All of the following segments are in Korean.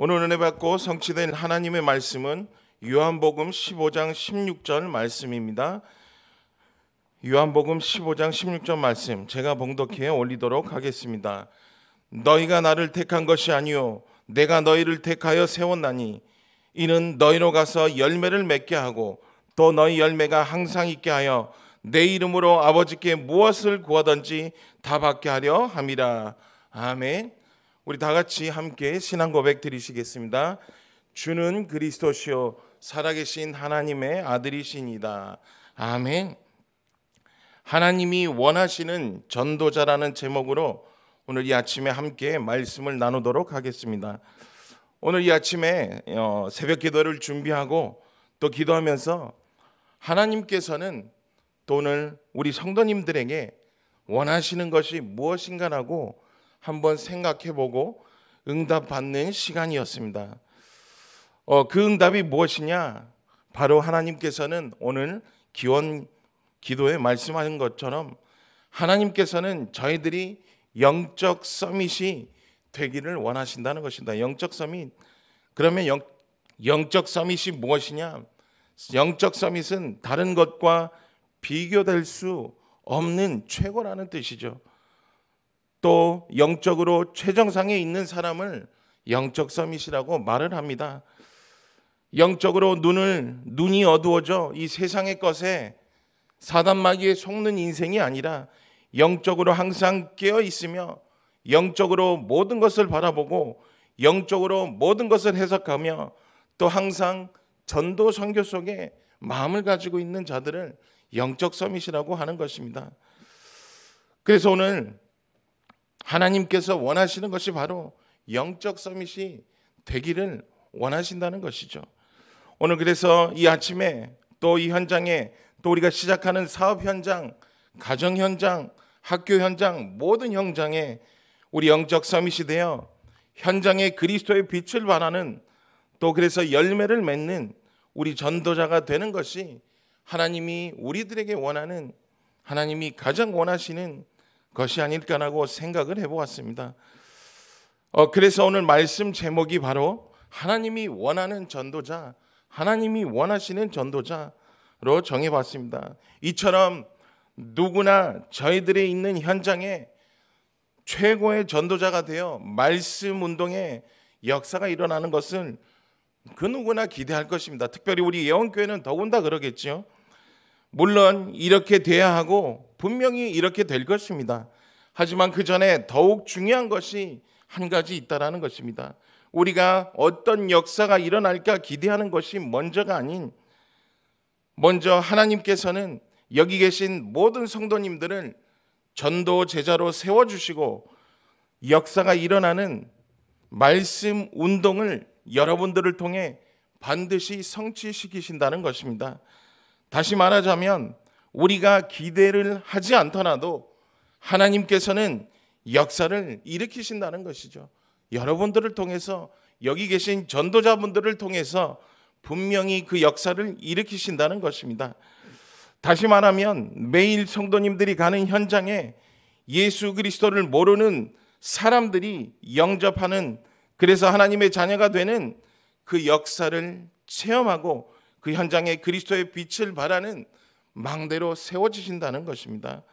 오늘 은혜 받고 성취된 하나님의 말씀은 요한복음 15장 16절 말씀입니다. 요한복음 15장 16절 말씀 제가 봉독해 올리도록 하겠습니다. 너희가 나를 택한 것이 아니요 내가 너희를 택하여 세웠나니 이는 너희로 가서 열매를 맺게 하고 또 너희 열매가 항상 있게 하여 내 이름으로 아버지께 무엇을 구하든지 다 받게 하려 함이라. 아멘. 우리 다 같이 함께 신앙 고백 드리시겠습니다. 주는 그리스도시요 살아계신 하나님의 아들이시니다. 아멘. 하나님이 원하시는 전도자라는 제목으로 오늘 이 아침에 함께 말씀을 나누도록 하겠습니다. 오늘 이 아침에 어, 새벽 기도를 준비하고 또 기도하면서 하나님께서는 돈을 우리 성도님들에게 원하시는 것이 무엇인가라고 한번 생각해보고 응답받는 시간이었습니다. 어, 그 응답이 무엇이냐? 바로 하나님께서는 오늘 기원 기도에 말씀하신 것처럼 하나님께서는 저희들이 영적 서밋이 되기를 원하신다는 것입니다. 영적 서밋. 그러면 영, 영적 서밋이 무엇이냐? 영적 서밋은 다른 것과 비교될 수 없는 최고라는 뜻이죠. 또 영적으로 최정상에 있는 사람을 영적 서밋이라고 말을 합니다. 영적으로 눈을 눈이 어두워져 이 세상의 것에 사단 마귀에 속는 인생이 아니라 영적으로 항상 깨어 있으며 영적으로 모든 것을 바라보고 영적으로 모든 것을 해석하며 또 항상 전도 선교 속에 마음을 가지고 있는 자들을 영적 서밋이라고 하는 것입니다. 그래서 오늘 하나님께서 원하시는 것이 바로 영적 서밋이 되기를 원하신다는 것이죠. 오늘 그래서 이 아침에 또 이 현장에 또 우리가 시작하는 사업 현장, 가정 현장, 학교 현장 모든 현장에 우리 영적 서밋이 되어 현장에 그리스도의 빛을 발하는 또 그래서 열매를 맺는 우리 전도자가 되는 것이 하나님이 우리들에게 원하는 하나님이 가장 원하시는 것이 아닐까라고 생각을 해보았습니다. 어, 그래서 오늘 말씀 제목이 바로 하나님이 원하는 전도자, 하나님이 원하시는 전도자로 정해봤습니다. 이처럼 누구나 저희들이 있는 현장에 최고의 전도자가 되어 말씀 운동의 역사가 일어나는 것은 그 누구나 기대할 것입니다. 특별히 우리 예원교회는 더군다 그러겠지 물론 이렇게 돼야 하고 분명히 이렇게 될 것입니다. 하지만 그 전에 더욱 중요한 것이 한 가지 있다라는 것입니다. 우리가 어떤 역사가 일어날까 기대하는 것이 먼저가 아닌 먼저 하나님께서는 여기 계신 모든 성도님들을 전도 제자로 세워 주시고 역사가 일어나는 말씀 운동을 여러분들을 통해 반드시 성취시키신다는 것입니다. 다시 말하자면 우리가 기대를 하지 않더라도 하나님께서는 역사를 일으키신다는 것이죠. 여러분들을 통해서 여기 계신 전도자분들을 통해서 분명히 그 역사를 일으키신다는 것입니다. 다시 말하면 매일 성도님들이 가는 현장에 예수 그리스도를 모르는 사람들이 영접하는 그래서 하나님의 자녀가 되는 그 역사를 체험하고 그 현장에 그리스도의 빛을 발하는 망대로 세워지신다는 것입니다.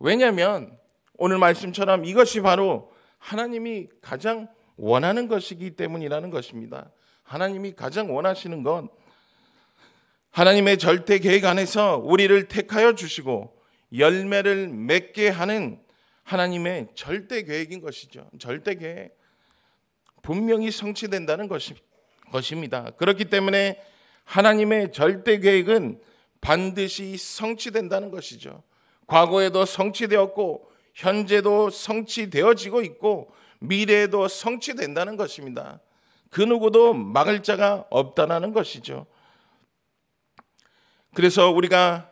왜냐하면 오늘 말씀처럼 이것이 바로 하나님이 가장 원하는 것이기 때문이라는 것입니다. 하나님이 가장 원하시는 건 하나님의 절대 계획 안에서 우리를 택하여 주시고 열매를 맺게 하는 하나님의 절대 계획인 것이죠. 절대 계획. 분명히 성취된다는 것입니다. 그렇기 때문에 하나님의 절대 계획은 반드시 성취된다는 것이죠. 과거에도 성취되었고 현재도 성취되어지고 있고 미래에도 성취된다는 것입니다. 그 누구도 막을 자가 없다는 것이죠. 그래서 우리가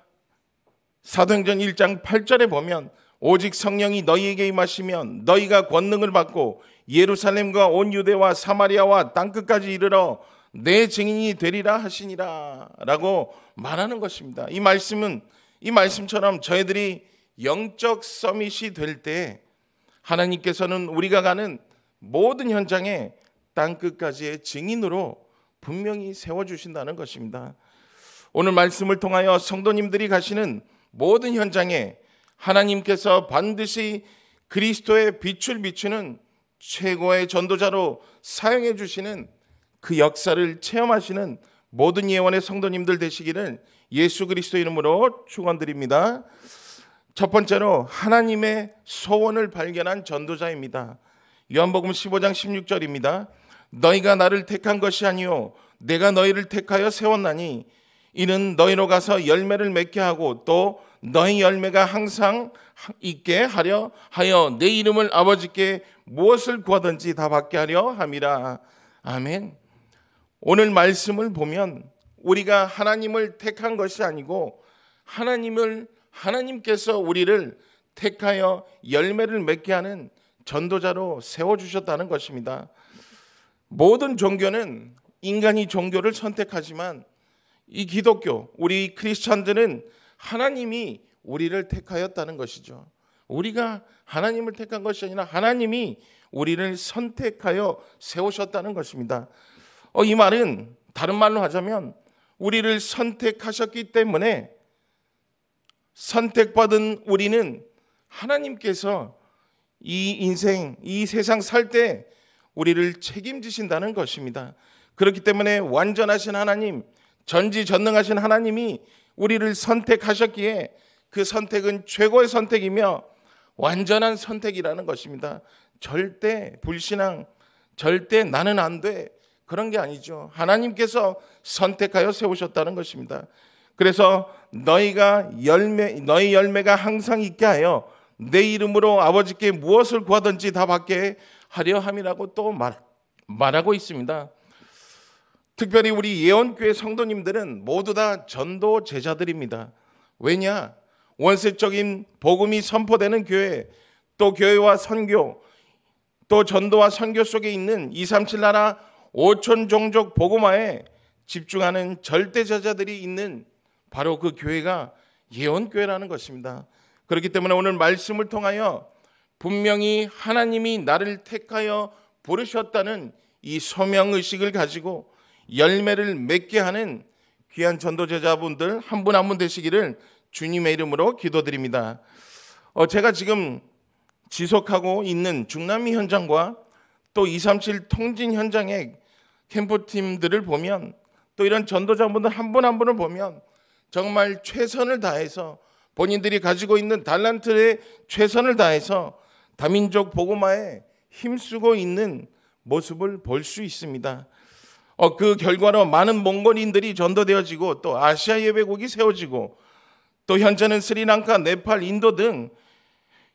사도행전 1장 8절에 보면 오직 성령이 너희에게 임하시면 너희가 권능을 받고 예루살렘과 온 유대와 사마리아와 땅 끝까지 이르러 내 증인이 되리라 하시니라라고 말하는 것입니다. 이 말씀은 이 말씀처럼 저희들이 영적 서밋이 될 때 하나님께서는 우리가 가는 모든 현장에 땅 끝까지의 증인으로 분명히 세워 주신다는 것입니다. 오늘 말씀을 통하여 성도님들이 가시는 모든 현장에 하나님께서 반드시 그리스도의 빛을 비추는 최고의 전도자로 사용해 주시는 그 역사를 체험하시는 모든 예원의 성도님들 되시기를 예수 그리스도 이름으로 축원드립니다. 첫 번째로 하나님의 소원을 발견한 전도자입니다. 요한복음 15장 16절입니다. 너희가 나를 택한 것이 아니요 내가 너희를 택하여 세웠나니 이는 너희로 가서 열매를 맺게 하고 또 너희 열매가 항상 있게 하려 하여 내 이름을 아버지께 무엇을 구하든지 다 받게 하려 함이라. 아멘. 오늘 말씀을 보면 우리가 하나님을 택한 것이 아니고 하나님을 하나님께서 우리를 택하여 열매를 맺게 하는 전도자로 세워 주셨다는 것입니다. 모든 종교는 인간이 종교를 선택하지만 이 기독교 우리 크리스천들은 하나님이 우리를 택하였다는 것이죠. 우리가 하나님을 택한 것이 아니라 하나님이 우리를 선택하여 세우셨다는 것입니다. 어, 이 말은 다른 말로 하자면 우리를 선택하셨기 때문에 선택받은 우리는 하나님께서 이 인생, 이 세상 살 때 우리를 책임지신다는 것입니다. 그렇기 때문에 완전하신 하나님, 전지전능하신 하나님이 우리를 선택하셨기에 그 선택은 최고의 선택이며 완전한 선택이라는 것입니다. 절대 불신앙, 절대 나는 안 돼, 그런 게 아니죠. 하나님께서 선택하여 세우셨다는 것입니다. 그래서 너희가 열매 너희 열매가 항상 있게 하여 내 이름으로 아버지께 무엇을 구하든지 다 받게 하려 함이라고 또 말, 말하고 있습니다. 특별히 우리 예언교회 성도님들은 모두 다 전도 제자들입니다. 왜냐? 원세적인 복음이 선포되는 교회, 또 교회와 선교, 또 전도와 선교 속에 있는 237 나라 오천 종족 복음화에 집중하는 절대저자들이 있는 바로 그 교회가 예언교회라는 것입니다. 그렇기 때문에 오늘 말씀을 통하여 분명히 하나님이 나를 택하여 부르셨다는 이 소명의식을 가지고 열매를 맺게 하는 귀한 전도제자분들 한 분 한분 한분 되시기를 주님의 이름으로 기도드립니다. 어, 제가 지금 지속하고 있는 중남미 현장과 또237 통진 현장의 캠프팀들을 보면 또 이런 전도자분들 한 분 한 분을 보면 정말 최선을 다해서 본인들이 가지고 있는 달란트에 최선을 다해서 다민족 복음화에 힘쓰고 있는 모습을 볼 수 있습니다. 어, 그 결과로 많은 몽골인들이 전도되어지고 또 아시아 예배국이 세워지고 또 현재는 스리랑카, 네팔, 인도 등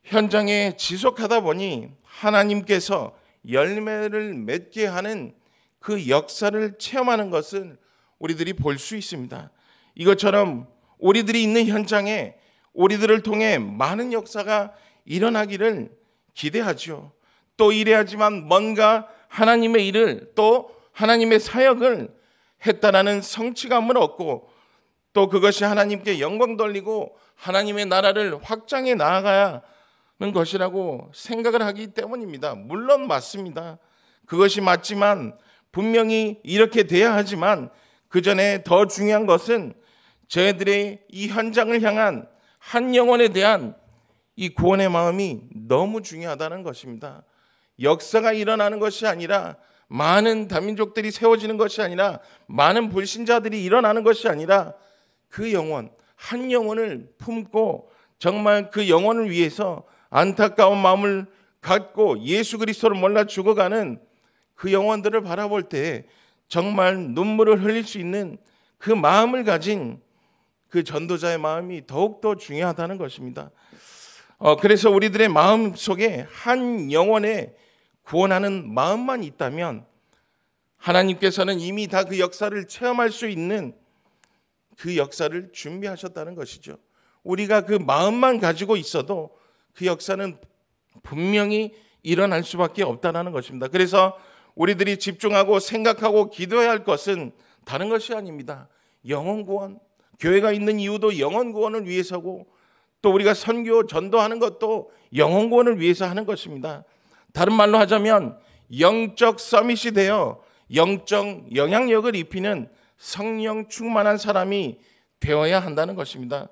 현장에 지속하다 보니 하나님께서 열매를 맺게 하는 그 역사를 체험하는 것은 우리들이 볼 수 있습니다. 이것처럼 우리들이 있는 현장에 우리들을 통해 많은 역사가 일어나기를 기대하죠. 또 이래야지만 뭔가 하나님의 일을 또 하나님의 사역을 했다라는 성취감을 얻고 또 그것이 하나님께 영광 돌리고 하나님의 나라를 확장해 나아가야 것이라고 생각을 하기 때문입니다. 물론 맞습니다. 그것이 맞지만 분명히 이렇게 돼야 하지만 그 전에 더 중요한 것은 저희들의 이 현장을 향한 한 영혼에 대한 이 구원의 마음이 너무 중요하다는 것입니다. 역사가 일어나는 것이 아니라 많은 다민족들이 세워지는 것이 아니라 많은 불신자들이 일어나는 것이 아니라 그 영혼, 한 영혼을 품고 정말 그 영혼을 위해서 안타까운 마음을 갖고 예수 그리스도를 몰라 죽어가는 그 영혼들을 바라볼 때 정말 눈물을 흘릴 수 있는 그 마음을 가진 그 전도자의 마음이 더욱더 중요하다는 것입니다. 어, 그래서 우리들의 마음 속에 한 영혼의 구원하는 마음만 있다면 하나님께서는 이미 다 그 역사를 체험할 수 있는 그 역사를 준비하셨다는 것이죠. 우리가 그 마음만 가지고 있어도 그 역사는 분명히 일어날 수밖에 없다는 것입니다. 그래서 우리들이 집중하고 생각하고 기도해야 할 것은 다른 것이 아닙니다. 영혼 구원. 교회가 있는 이유도 영혼 구원을 위해서고 또 우리가 선교 전도하는 것도 영혼 구원을 위해서 하는 것입니다. 다른 말로 하자면 영적 서밋이 되어 영적 영향력을 입히는 성령 충만한 사람이 되어야 한다는 것입니다.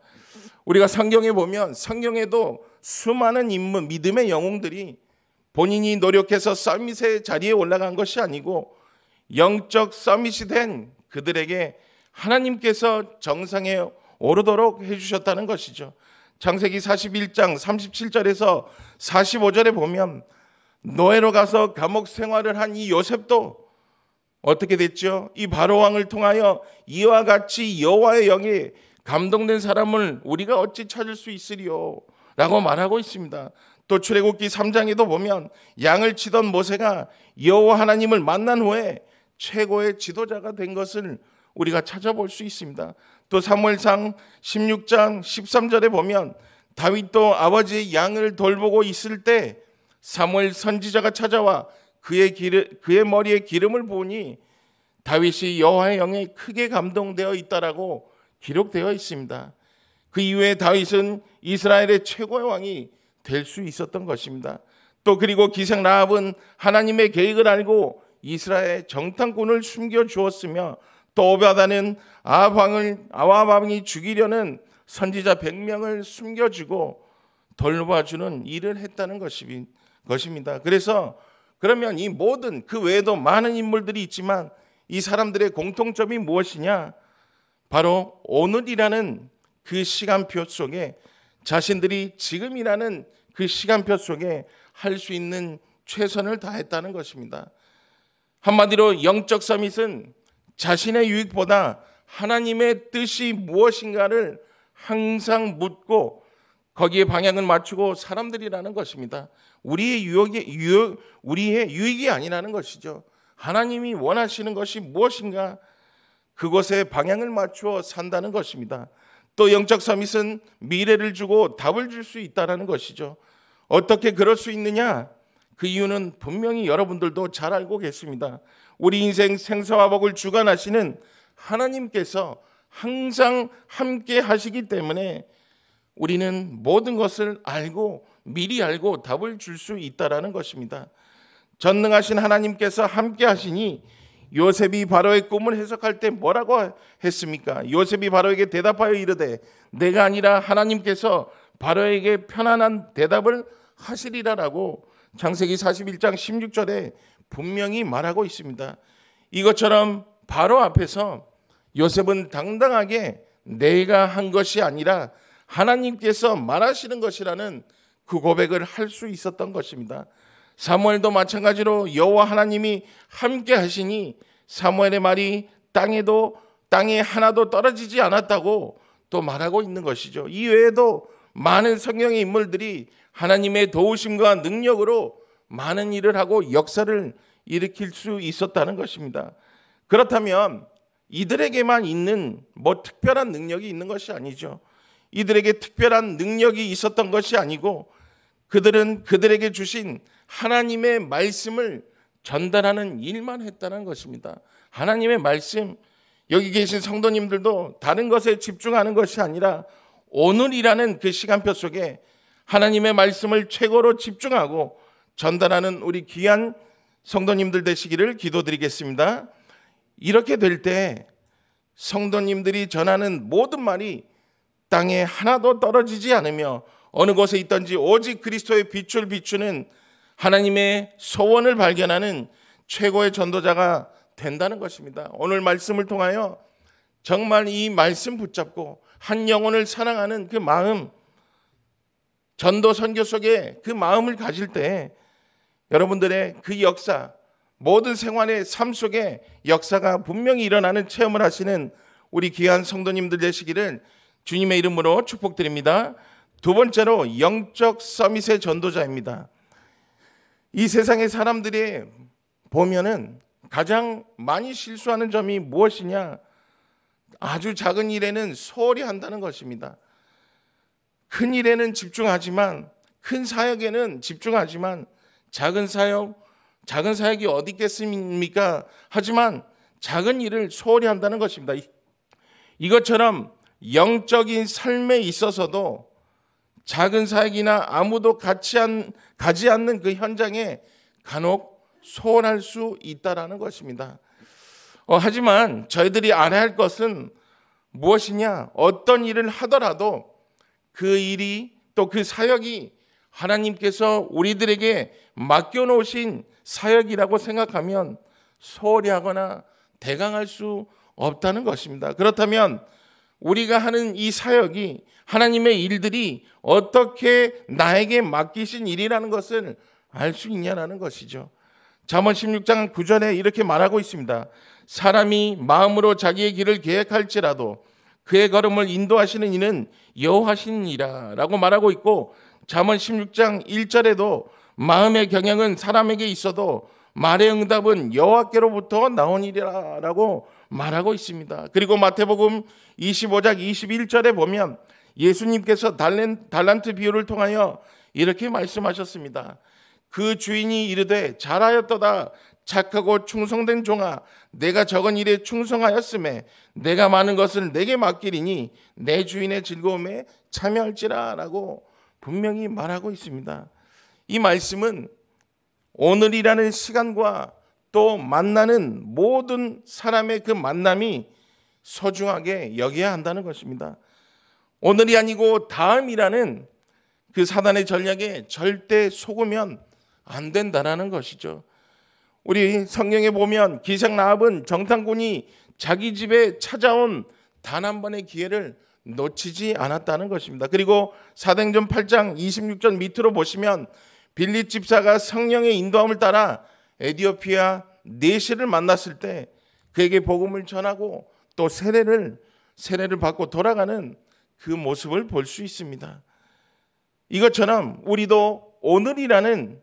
우리가 성경에 보면 성경에도 수많은 인물, 믿음의 영웅들이 본인이 노력해서 서밋의 자리에 올라간 것이 아니고 영적 서밋이 된 그들에게 하나님께서 정상에 오르도록 해주셨다는 것이죠. 창세기 41장 37절에서 45절에 보면 노예로 가서 감옥 생활을 한 이 요셉도 어떻게 됐죠? 이 바로 왕을 통하여 이와 같이 여호와의 영에 감동된 사람을 우리가 어찌 찾을 수 있으리요? 라고 말하고 있습니다. 또 출애굽기 3장에도 보면 양을 치던 모세가 여호와 하나님을 만난 후에 최고의 지도자가 된 것을 우리가 찾아볼 수 있습니다. 또 사무엘상 16장 13절에 보면 다윗도 아버지의 양을 돌보고 있을 때 사무엘 선지자가 찾아와 그의 기르, 그의 머리에 기름을 보니 다윗이 여호와의 영에 크게 감동되어 있다라고 기록되어 있습니다. 그 이후에 다윗은 이스라엘의 최고의 왕이 될 수 있었던 것입니다. 또 그리고 기생 라합은 하나님의 계획을 알고 이스라엘 정탐꾼을 숨겨 주었으며 또 오바다는 아 왕을 아합 왕이 죽이려는 선지자 100명을 숨겨 주고 돌봐주는 일을 했다는 것입니다. 그래서 그러면 이 모든 그 외에도 많은 인물들이 있지만 이 사람들의 공통점이 무엇이냐? 바로 오늘이라는 그 시간표 속에 자신들이 지금이라는 그 시간표 속에 할 수 있는 최선을 다했다는 것입니다. 한마디로 영적 서밋은 자신의 유익보다 하나님의 뜻이 무엇인가를 항상 묻고 거기에 방향을 맞추고 사람들이라는 것입니다. 우리의 유혹이 유혹, 우리의 유익이 아니라는 것이죠. 하나님이 원하시는 것이 무엇인가 그것에 방향을 맞추어 산다는 것입니다. 또 영적 서밋은 미래를 주고 답을 줄 수있다는 것이죠. 어떻게 그럴 수 있느냐? 그 이유는 분명히 여러분들도 잘 알고 계십니다. 우리 인생 생사와 복을 주관하시는 하나님께서 항상 함께 하시기 때문에 우리는 모든 것을 알고 미리 알고 답을 줄 수 있다라는 것입니다. 전능하신 하나님께서 함께 하시니 요셉이 바로의 꿈을 해석할 때 뭐라고 했습니까? 요셉이 바로에게 대답하여 이르되 내가 아니라 하나님께서 바로에게 편안한 대답을 하시리라라고 창세기 41장 16절에 분명히 말하고 있습니다. 이것처럼 바로 앞에서 요셉은 당당하게 내가 한 것이 아니라 하나님께서 말하시는 것이라는 그 고백을 할 수 있었던 것입니다. 사무엘도 마찬가지로 여호와 하나님이 함께 하시니 사무엘의 말이 땅에도 땅에 하나도 떨어지지 않았다고 또 말하고 있는 것이죠. 이 외에도 많은 성경의 인물들이 하나님의 도우심과 능력으로 많은 일을 하고 역사를 일으킬 수 있었다는 것입니다. 그렇다면 이들에게만 있는 뭐 특별한 능력이 있는 것이 아니죠. 이들에게 특별한 능력이 있었던 것이 아니고 그들은 그들에게 주신 하나님의 말씀을 전달하는 일만 했다는 것입니다. 하나님의 말씀, 여기 계신 성도님들도 다른 것에 집중하는 것이 아니라 오늘이라는 그 시간표 속에 하나님의 말씀을 최고로 집중하고 전달하는 우리 귀한 성도님들 되시기를 기도드리겠습니다. 이렇게 될 때 성도님들이 전하는 모든 말이 땅에 하나도 떨어지지 않으며 어느 곳에 있든지 오직 그리스도의 빛을 비추는 하나님의 소원을 발견하는 최고의 전도자가 된다는 것입니다. 오늘 말씀을 통하여 정말 이 말씀 붙잡고 한 영혼을 사랑하는 그 마음, 전도 선교 속에 그 마음을 가질 때 여러분들의 그 역사, 모든 생활의 삶 속에 역사가 분명히 일어나는 체험을 하시는 우리 귀한 성도님들 되시기를 주님의 이름으로 축복드립니다. 두 번째로 영적 서밋의 전도자입니다. 이 세상의 사람들이 보면은 가장 많이 실수하는 점이 무엇이냐? 아주 작은 일에는 소홀히 한다는 것입니다. 큰 일에는 집중하지만 큰 사역에는 집중하지만 작은 사역 작은 사역이 어디 있겠습니까? 하지만 작은 일을 소홀히 한다는 것입니다. 이것처럼 영적인 삶에 있어서도 작은 사역이나 아무도 같이 안, 가지 않는 그 현장에 간혹 소원할수 있다라는 것입니다. 어, 하지만 저희들이 알아야 할 것은 무엇이냐? 어떤 일을 하더라도 그 일이 또 그 사역이 하나님께서 우리들에게 맡겨놓으신 사역이라고 생각하면 소홀히 하거나 대강할 수 없다는 것입니다. 그렇다면 우리가 하는 이 사역이 하나님의 일들이 어떻게 나에게 맡기신 일이라는 것을 알 수 있냐라는 것이죠. 잠언 16장 9절에 이렇게 말하고 있습니다. 사람이 마음으로 자기의 길을 계획할지라도 그의 걸음을 인도하시는 이는 여호하시니라라고 말하고 있고 잠언 16장 1절에도 마음의 경향은 사람에게 있어도 말의 응답은 여호와께로부터 나온 일이라라고 말하고 있습니다. 그리고 마태복음 25장 21절에 보면 예수님께서 달랜, 달란트 비유를 통하여 이렇게 말씀하셨습니다. 그 주인이 이르되 잘하였도다 착하고 충성된 종아 내가 적은 일에 충성하였음에 내가 많은 것을 내게 맡기리니 내 주인의 즐거움에 참여할지라라고 분명히 말하고 있습니다. 이 말씀은 오늘이라는 시간과 또 만나는 모든 사람의 그 만남이 소중하게 여겨야 한다는 것입니다. 오늘이 아니고 다음이라는 그 사단의 전략에 절대 속으면 안된다는 것이죠. 우리 성경에 보면 기생 나합은 정탐꾼이 자기 집에 찾아온 단 한 번의 기회를 놓치지 않았다는 것입니다. 그리고 사도전 8장 26절 밑으로 보시면 빌립 집사가 성령의 인도함을 따라 에디오피아 네시를 만났을 때 그에게 복음을 전하고 또 세례를 세례를 받고 돌아가는 그 모습을 볼 수 있습니다. 이것처럼 우리도 오늘이라는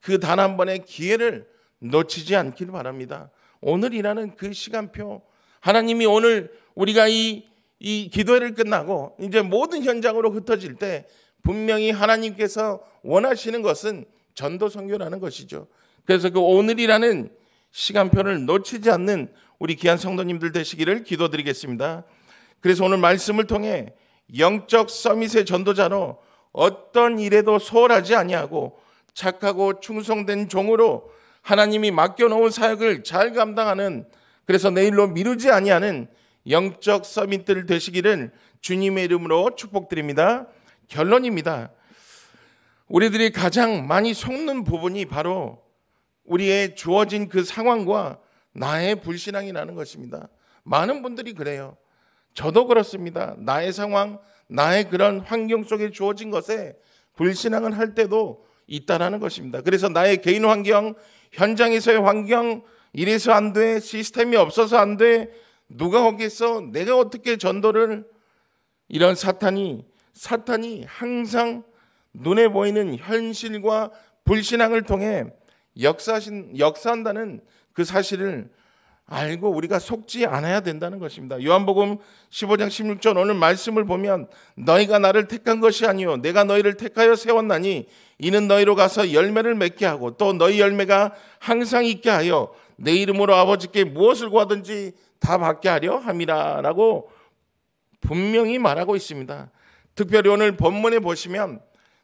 그 단 한 번의 기회를 놓치지 않길 바랍니다. 오늘이라는 그 시간표 하나님이 오늘 우리가 이, 이 기도회를 끝나고 이제 모든 현장으로 흩어질 때 분명히 하나님께서 원하시는 것은 전도 선교라는 것이죠. 그래서 그 오늘이라는 시간표를 놓치지 않는 우리 귀한 성도님들 되시기를 기도드리겠습니다. 그래서 오늘 말씀을 통해 영적 서밋의 전도자로 어떤 일에도 소홀하지 아니하고 착하고 충성된 종으로 하나님이 맡겨놓은 사역을 잘 감당하는 그래서 내일로 미루지 아니하는 영적 서밋들 되시기를 주님의 이름으로 축복드립니다. 결론입니다. 우리들이 가장 많이 속는 부분이 바로 우리의 주어진 그 상황과 나의 불신앙이라는 것입니다. 많은 분들이 그래요. 저도 그렇습니다. 나의 상황, 나의 그런 환경 속에 주어진 것에 불신앙을 할 때도 있다라는 것입니다. 그래서 나의 개인 환경, 현장에서의 환경, 이래서 안 돼, 시스템이 없어서 안 돼, 누가 거기서 내가 어떻게 전도를 이런 사탄이 사탄이 항상 눈에 보이는 현실과 불신앙을 통해 역사신 역사한다는 그 사실을 알고 우리가 속지 않아야 된다는 것입니다. 요한복음 15장 16절 오늘 말씀을 보면 너희가 나를 택한 것이 아니요 내가 너희를 택하여 세웠나니 이는 너희로 가서 열매를 맺게 하고 또 너희 열매가 항상 있게 하여 내 이름으로 아버지께 무엇을 구하든지 다 받게 하려 함이라라고 분명히 말하고 있습니다. 특별히 오늘 본문에 보시면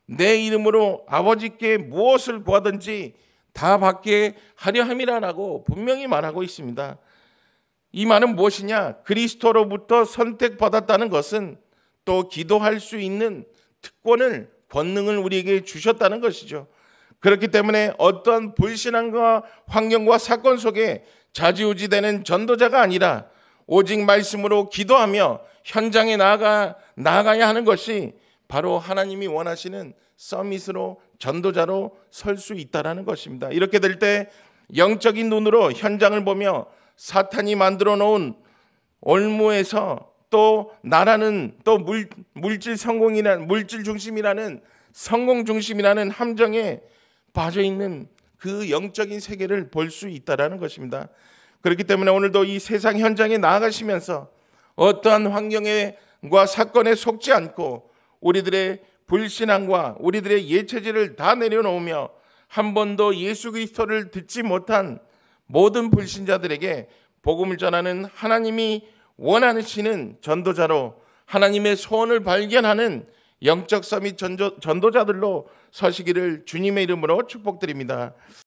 내 이름으로 아버지께 무엇을 구하든지 다 받게 하려 함이라라고 분명히 말하고 있습니다. 이 말은 무엇이냐? 그리스도로부터 선택받았다는 것은 또 기도할 수 있는 특권을 권능을 우리에게 주셨다는 것이죠. 그렇기 때문에 어떤 불신앙과 환경과 사건 속에 자지우지되는 전도자가 아니라 오직 말씀으로 기도하며 현장에 나아가 나아가야 하는 것이 바로 하나님이 원하시는 서밋으로 전도자로 설 수 있다라는 것입니다. 이렇게 될 때 영적인 눈으로 현장을 보며 사탄이 만들어 놓은 올무에서 또 나라는 또 물, 물질 성공이라 물질 중심이라는 성공 중심이라는 함정에 빠져 있는 그 영적인 세계를 볼 수 있다라는 것입니다. 그렇기 때문에 오늘도 이 세상 현장에 나아가시면서 어떠한 환경과 사건에 속지 않고 우리들의 불신앙과 우리들의 예체질을 다 내려놓으며 한 번도 예수 그리스도를 듣지 못한 모든 불신자들에게 복음을 전하는 하나님이 원하시는 전도자로 하나님의 소원을 발견하는 영적 서밋 전도자들로 서시기를 주님의 이름으로 축복드립니다.